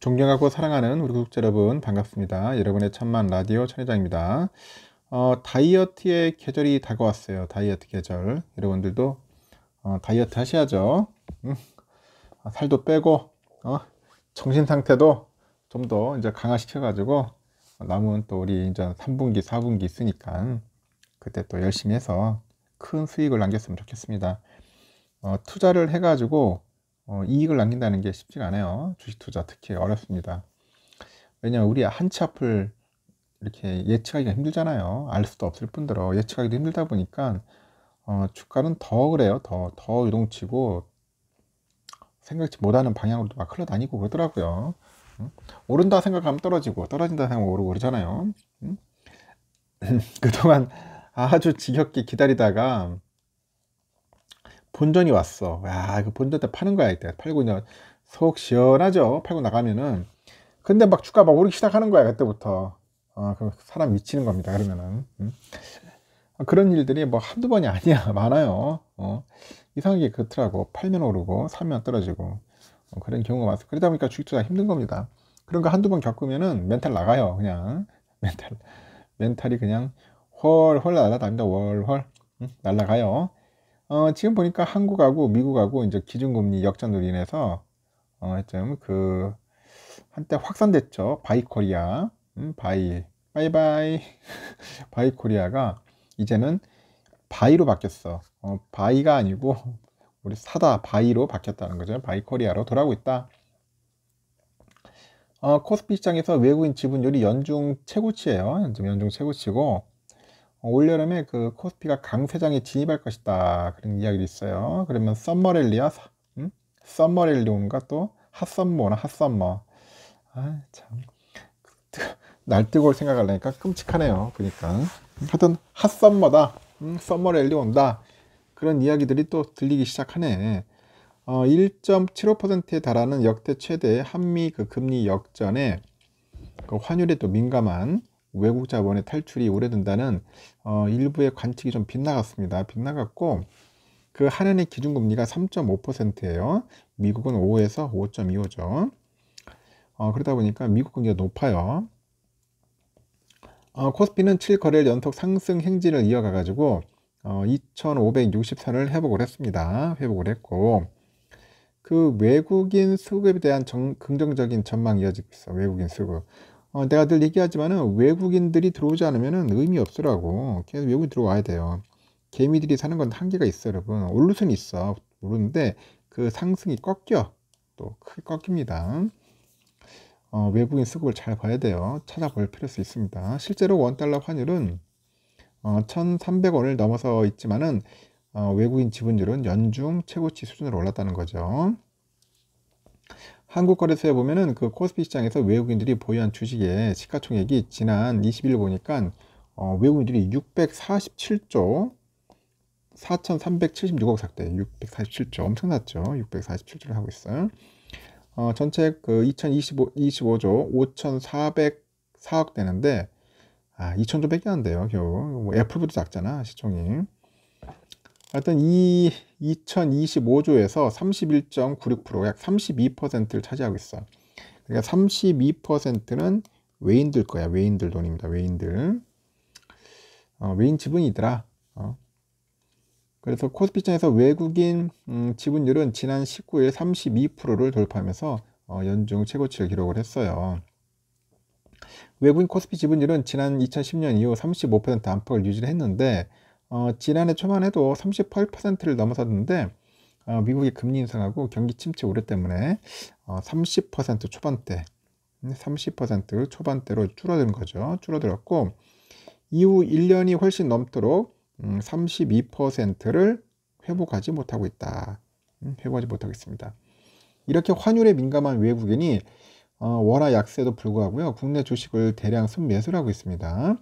존경하고 사랑하는 우리 구독자 여러분 반갑습니다. 여러분의 천만 라디오 천회장입니다. 어, 다이어트의 계절이 다가왔어요. 다이어트 계절. 여러분들도 어, 다이어트 하셔야죠. 음, 살도 빼고 어, 정신 상태도 좀 더 이제 강화시켜가지고 남은 또 우리 이제 3분기, 4분기 있으니까 그때 또 열심히 해서 큰 수익을 남겼으면 좋겠습니다. 어, 투자를 해가지고 어, 이익을 남긴다는 게 쉽지가 않아요. 주식 투자 특히 어렵습니다. 왜냐 하면 우리 한치 앞을 이렇게 예측하기가 힘들잖아요. 알 수도 없을 뿐더러 예측하기도 힘들다 보니까 어, 주가는 더 그래요. 더더 유동치고 생각지 못하는 방향으로 도막 흘러다니고 그러더라고요. 응? 오른다 생각하면 떨어지고 떨어진다 생각하면 오르고 그러잖아요. 응? 그동안 아주 지겹게 기다리다가 본전이 왔어. 야, 그 본전 때 파는 거야, 이때. 팔고 그냥 속 시원하죠? 팔고 나가면은. 근데 막 주가 막 오르기 시작하는 거야, 그때부터. 어, 그 사람 미치는 겁니다, 그러면은. 음. 어, 그런 일들이 뭐 한두 번이 아니야, 많아요. 어. 이상하게 그렇더라고. 팔면 오르고, 사면 떨어지고. 어, 그런 경우가 많아서. 그러다 보니까 주식 투자 힘든 겁니다. 그런 거 한두 번 겪으면은 멘탈 나가요, 그냥. 멘탈, 멘탈이 그냥 훨훨 날아다니다 월월. 응? 날아가요. 어, 지금 보니까 한국하고 미국하고 이제 기준금리 역전으로 인해서 어, 하여그 한때 확산됐죠. 바이코리아, 음, 바이, 바이바이, 바이코리아가 이제는 바이로 바뀌었어. 어, 바이가 아니고 우리 사다 바이로 바뀌었다는 거죠. 바이코리아로 돌아오고 있다. 어, 코스피 시장에서 외국인 지분율이 연중 최고치예요. 연중 최고치고 어, 올여름에 그 코스피가 강세장에 진입할 것이다 그런 이야기도 있어요 그러면 썸머랠리와 음? 썸머랠리온가또 핫썸머나 핫썸머 아참 날뛰고 생각하려니까 끔찍하네요 보니까 그러니까. 하여튼 핫썸머다 음, 썸머랠리 온다 그런 이야기들이 또 들리기 시작하네 어, 1.75%에 달하는 역대 최대 한미 그 금리 역전에 그 환율에 또 민감한 외국 자본의 탈출이 우려된다는 어, 일부의 관측이 좀 빗나갔습니다. 빗나갔고 그 한은의 기준금리가 3.5%예요. 미국은 5에서 5.25죠. 어, 그러다 보니까 미국 금리가 높아요. 어, 코스피는 7거래일 연속 상승 행진을 이어가가지고 어, 2,564를 회복을 했습니다. 회복을 했고 그 외국인 수급에 대한 정, 긍정적인 전망이 이어지고 있어. 외국인 수급. 어, 내가 늘 얘기하지만은 외국인들이 들어오지 않으면은 의미 없으라고 계속 외국인 들어와야 돼요. 개미들이 사는 건 한계가 있어 여러분. 오를 수는 있어 모르는데그 상승이 꺾여 또 크게 꺾입니다. 어, 외국인 수급을 잘 봐야 돼요. 찾아볼 필요 있습니다. 실제로 원 달러 환율은 어, 1,300원을 넘어서 있지만은 어, 외국인 지분율은 연중 최고치 수준으로 올랐다는 거죠. 한국거래소에 보면은 그 코스피 시장에서 외국인들이 보유한 주식의 시가총액이 지난 20일 보니까 어, 외국인들이 647조 4,376억 삭대 647조 엄청났죠. 647조를 하고 있어요. 어, 전체 그 2025, 25조 5,404억 되는데 아, 2,000조밖에 안 돼요. 겨우 뭐 애플보다 작잖아 시총이. 하여튼 이 2025조에서 31.96%약 32%를 차지하고 있어. 그러니까 32%는 외인들 거야. 외인들 돈입니다. 외인들. 어, 외인 지분이더라. 어. 그래서 코스피장에서 외국인 음, 지분율은 지난 19일 32%를 돌파하면서 어, 연중 최고치를 기록을 했어요. 외국인 코스피 지분율은 지난 2010년 이후 35% 안팎을 유지를 했는데 어, 지난해 초만 해도 38%를 넘어섰는데 어, 미국의 금리 인상하고 경기 침체 우려 때문에 어, 30% 초반대 30% 음, 초반대로 줄어든 거죠. 줄어들었고 이후 1년이 훨씬 넘도록 음, 32%를 회복하지 못하고 있다. 음, 회복하지 못하고 있습니다. 이렇게 환율에 민감한 외국인이 어, 워낙 약세도 불구하고요. 국내 주식을 대량 순매수를 하고 있습니다.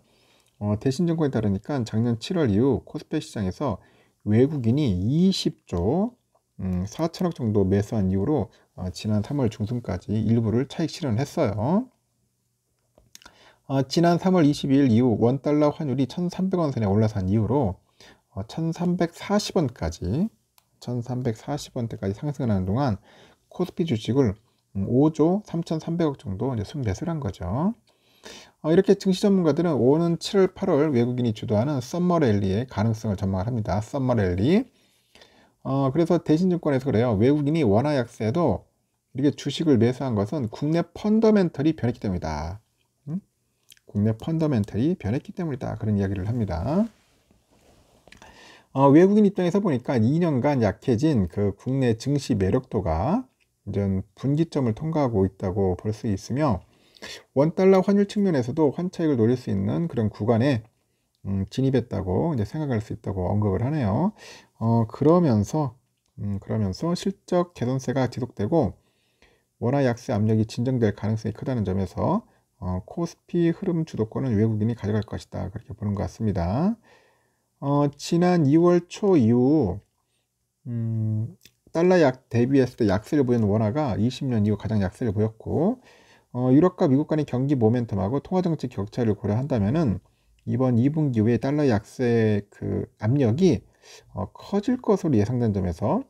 어, 대신증권에 따르니까 작년 7월 이후 코스피 시장에서 외국인이 20조 음, 4천억 정도 매수한 이후로 어, 지난 3월 중순까지 일부를 차익 실현했어요. 어, 지난 3월 22일 이후 원달러 환율이 1,300원 선에 올라선 이후로 어, 1,340원까지 1,340원대까지 상승하는 을 동안 코스피 주식을 5조 음, 3,300억 정도 순매수를 한 거죠. 어, 이렇게 증시 전문가들은 오는 7월, 8월 외국인이 주도하는 썸머랠리의 가능성을 전망합니다. 썸머랠리. 어, 그래서 대신증권에서 그래요. 외국인이 원화 약세에도 이렇게 주식을 매수한 것은 국내 펀더멘털이 변했기 때문이다. 응? 국내 펀더멘털이 변했기 때문이다. 그런 이야기를 합니다. 어, 외국인 입장에서 보니까 2년간 약해진 그 국내 증시 매력도가 이제 분기점을 통과하고 있다고 볼 수 있으며 원달러 환율 측면에서도 환차익을 노릴 수 있는 그런 구간에 음, 진입했다고 이제 생각할 수 있다고 언급을 하네요. 어, 그러면서 음, 그러면서 실적 개선세가 지속되고 원화 약세 압력이 진정될 가능성이 크다는 점에서 어, 코스피 흐름 주도권은 외국인이 가져갈 것이다 그렇게 보는 것 같습니다. 어, 지난 2월 초 이후 음, 달러 약 대비했을 때 약세를 보는 원화가 20년 이후 가장 약세를 보였고 어, 유럽과 미국 간의 경기 모멘텀하고 통화정책 격차를 고려한다면은 이번 2분기 후에 달러 약세 그 압력이 어, 커질 것으로 예상된 점에서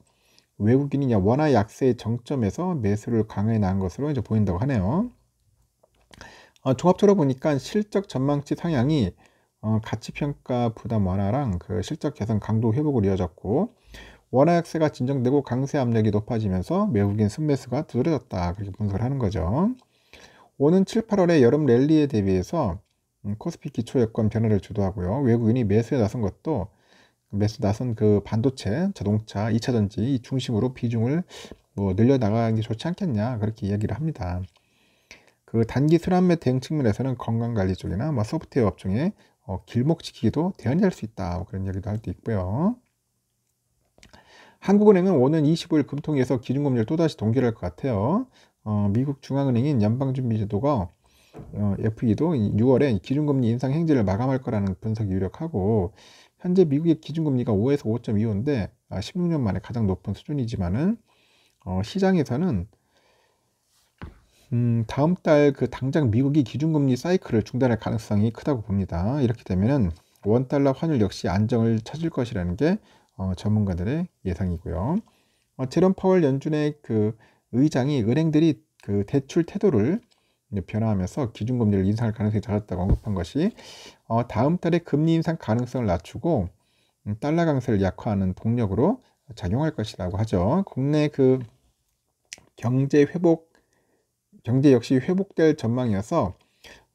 외국인이 원화 약세의 정점에서 매수를 강해게 나온 것으로 이제 보인다고 하네요. 어, 종합적으로 보니까 실적 전망치 상향이 어, 가치평가 부담 완화랑 그 실적 개선 강도 회복으로 이어졌고 원화 약세가 진정되고 강세 압력이 높아지면서 외국인 순매수가 두드러졌다 그렇게 분석을 하는 거죠. 오는 7, 8월의 여름 랠리에 대비해서 음, 코스피 기초여건 변화를 주도하고요. 외국인이 매수에 나선 것도 매수 나선 그 반도체, 자동차, 2차전지 중심으로 비중을 뭐 늘려나가는 게 좋지 않겠냐 그렇게 이야기를 합니다. 그 단기 수란매 대응 측면에서는 건강관리 쪽이나 뭐 소프트웨어 업종에 어, 길목지키기도 대안될 수 있다 뭐 그런 이야기도 할 수 있고요. 한국은행은 오는 25일 금통위에서 기준금리를 또다시 동결할 것 같아요. 어, 미국 중앙은행인 연방준비제도가 어, FE도 6월에 기준금리 인상 행진을 마감할 거라는 분석이 유력하고 현재 미국의 기준금리가 5에서 5.25인데 아, 16년 만에 가장 높은 수준이지만은 어, 시장에서는 음, 다음 달 그 당장 미국이 기준금리 사이클을 중단할 가능성이 크다고 봅니다. 이렇게 되면은 원 달러 환율 역시 안정을 찾을 것이라는 게 어, 전문가들의 예상이고요. 어, 제롬 파월 연준의 그 의장이 은행들이 그 대출 태도를 변화하면서 기준금리를 인상할 가능성이 작았다고 언급한 것이 어, 다음 달에 금리 인상 가능성을 낮추고 음, 달러 강세를 약화하는 동력으로 작용할 것이라고 하죠. 국내 그 경제 회복 경제 역시 회복될 전망이어서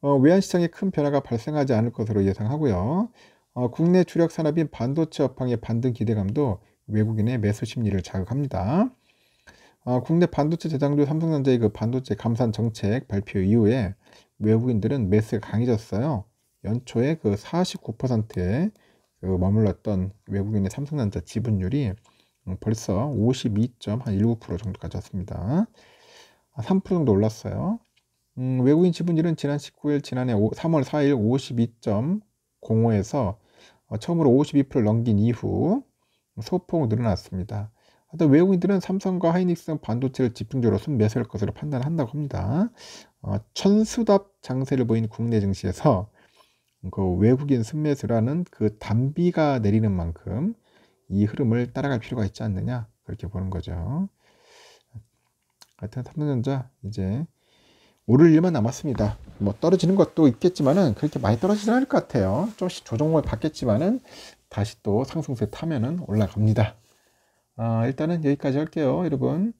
어, 외환 시장에 큰 변화가 발생하지 않을 것으로 예상하고요. 어, 국내 주력 산업인 반도체 업황의 반등 기대감도 외국인의 매수 심리를 자극합니다. 어, 국내 반도체 대장주 삼성전자의 그 반도체 감산 정책 발표 이후에 외국인들은 매수가 강해졌어요. 연초에 그 49%에 그 머물렀던 외국인의 삼성전자 지분율이 음, 벌써 52.19% 정도까지 왔습니다. 3% 아, 정도 올랐어요. 음, 외국인 지분율은 지난 19일 지난해 5, 3월 4일 52.05에서 처음으로 52%를 넘긴 이후 소폭 늘어났습니다. 하여튼 외국인들은 삼성과 하이닉스는 반도체를 집중적으로 순매수할 것으로 판단한다고 합니다. 어, 천수답 장세를 보인 국내 증시에서 그 외국인 순매수라는 그 단비가 내리는 만큼 이 흐름을 따라갈 필요가 있지 않느냐 그렇게 보는 거죠. 하여튼 삼성전자 이제 오를 일만 남았습니다. 뭐 떨어지는 것도 있겠지만은 그렇게 많이 떨어지진 않을 것 같아요. 조금씩 조정을 받겠지만은 다시 또 상승세 타면은 올라갑니다. 아, 일단은 여기까지 할게요, 여러분.